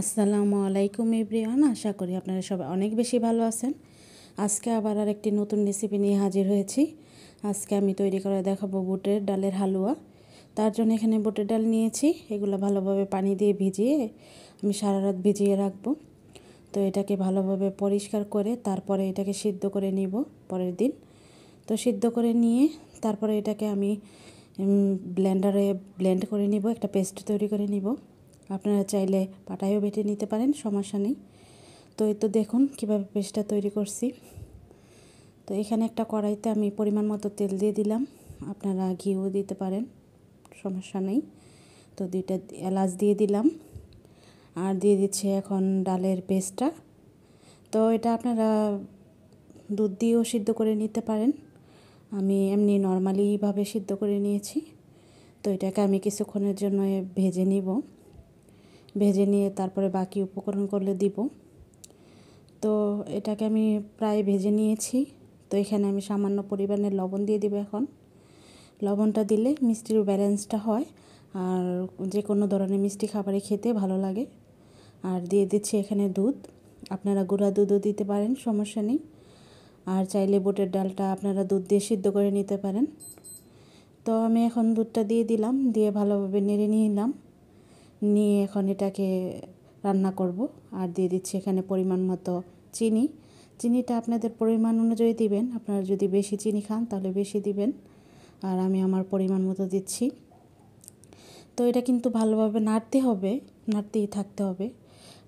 আসসালামু আলাইকুম ইব্রিয়ান আশা করি আপনারা সবাই অনেক বেশি ভালো আছেন আজকে আবার আর একটি নতুন রেসিপি নিয়ে হাজির হয়েছি আজকে আমি তৈরি করে দেখাবো বুটের ডালের হালুয়া তার জন্য এখানে বুটের ডাল নিয়েছি এগুলো ভালোভাবে পানি দিয়ে ভিজিয়ে আমি সারা রাত ভিজিয়ে রাখবো তো এটাকে ভালোভাবে পরিষ্কার করে তারপরে এটাকে সিদ্ধ করে নিব পরের দিন তো সিদ্ধ করে নিয়ে তারপরে এটাকে আমি ব্লেন্ডারে ব্লেন্ড করে নিব একটা পেস্ট তৈরি করে নিব আপনারা চাইলে পাটায়ও বেটে নিতে পারেন সমস্যা নেই তো এই তো দেখুন কীভাবে পেস্টটা তৈরি করছি তো এখানে একটা কড়াইতে আমি পরিমাণ মতো তেল দিয়ে দিলাম আপনারা ঘিও দিতে পারেন সমস্যা নেই তো দুইটা এলাচ দিয়ে দিলাম আর দিয়ে দিচ্ছে এখন ডালের পেস্টটা তো এটা আপনারা দুধ দিয়েও সিদ্ধ করে নিতে পারেন আমি এমনি নর্মালিভাবে সিদ্ধ করে নিয়েছি তো এটাকে আমি কিছুক্ষণের জন্য ভেজে নিব ভেজে নিয়ে তারপরে বাকি উপকরণ করলে দিব তো এটাকে আমি প্রায় ভেজে নিয়েছি তো এখানে আমি সামান্য পরিমাণের লবণ দিয়ে দিব এখন লবণটা দিলে মিষ্টির ব্যালেন্সটা হয় আর যে কোনো ধরনের মিষ্টি খাবারে খেতে ভালো লাগে আর দিয়ে দিচ্ছি এখানে দুধ আপনারা গুঁড়া দুধও দিতে পারেন সমস্যা নেই আর চাইলে বোটের ডালটা আপনারা দুধ দিয়ে সিদ্ধ করে নিতে পারেন তো আমি এখন দুধটা দিয়ে দিলাম দিয়ে ভালোভাবে নেড়ে নিলাম নিয়ে এখন এটাকে রান্না করব আর দিয়ে দিচ্ছি এখানে পরিমাণ মতো চিনি চিনিটা আপনাদের পরিমাণ অনুযায়ী দিবেন আপনারা যদি বেশি চিনি খান তাহলে বেশি দিবেন আর আমি আমার পরিমাণ মতো দিচ্ছি তো এটা কিন্তু ভালোভাবে নাড়তে হবে নাড়তেই থাকতে হবে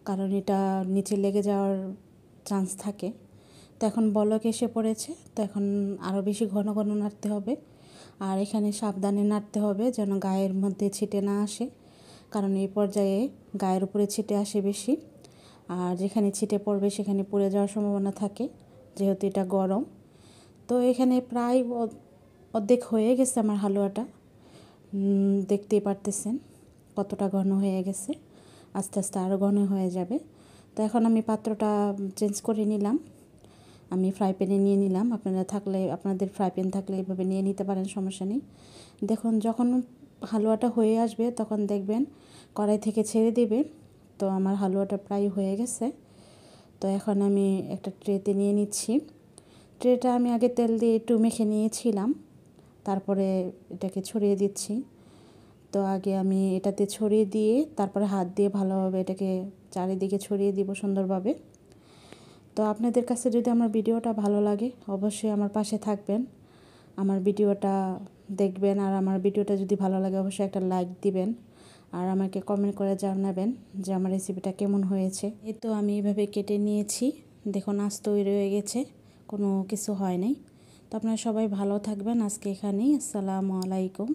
কারণ এটা নিচে লেগে যাওয়ার চান্স থাকে তো এখন বলক এসে পড়েছে তো এখন আরও বেশি ঘন ঘন নাড়তে হবে আর এখানে সাবধানে নাড়তে হবে যেন গায়ের মধ্যে ছিটে না আসে কারণ এই পর্যায়ে গায়ের উপরে ছিটে আসে বেশি আর যেখানে ছিটে পড়বে সেখানে পড়ে যাওয়ার সম্ভাবনা থাকে যেহেতু এটা গরম তো এখানে প্রায় অর্ধেক হয়ে গেছে আমার হালুয়াটা দেখতেই পারতেছেন কতটা ঘন হয়ে গেছে আস্তে আস্তে আরও ঘন হয়ে যাবে তো এখন আমি পাত্রটা চেঞ্জ করে নিলাম আমি ফ্রাই প্যানে নিয়ে নিলাম আপনারা থাকলে আপনাদের ফ্রাই প্যান থাকলে এভাবে নিয়ে নিতে পারেন সমস্যা নেই দেখুন যখন হালুয়াটা হয়ে আসবে তখন দেখবেন কড়াই থেকে ছেড়ে দেবে তো আমার হালুয়াটা প্রায় হয়ে গেছে তো এখন আমি একটা ট্রেতে নিয়ে নিচ্ছি ট্রেটা আমি আগে তেল দিয়ে একটু মেখে নিয়েছিলাম তারপরে এটাকে ছড়িয়ে দিচ্ছি তো আগে আমি এটাতে ছড়িয়ে দিয়ে তারপরে হাত দিয়ে ভালোভাবে এটাকে চারিদিকে ছড়িয়ে দিব সুন্দরভাবে তো আপনাদের কাছে যদি আমার ভিডিওটা ভালো লাগে অবশ্যই আমার পাশে থাকবেন আমার ভিডিওটা দেখবেন আর আমার ভিডিওটা যদি ভালো লাগে অবশ্যই একটা লাইক দিবেন আর আমাকে কমেন্ট করে জানাবেন যে আমার রেসিপিটা কেমন হয়েছে এই তো আমি এভাবে কেটে নিয়েছি দেখুন আজ তৈরি হয়ে গেছে কোনো কিছু হয় নাই তো আপনারা সবাই ভালো থাকবেন আজকে এখানেই আসসালামু আলাইকুম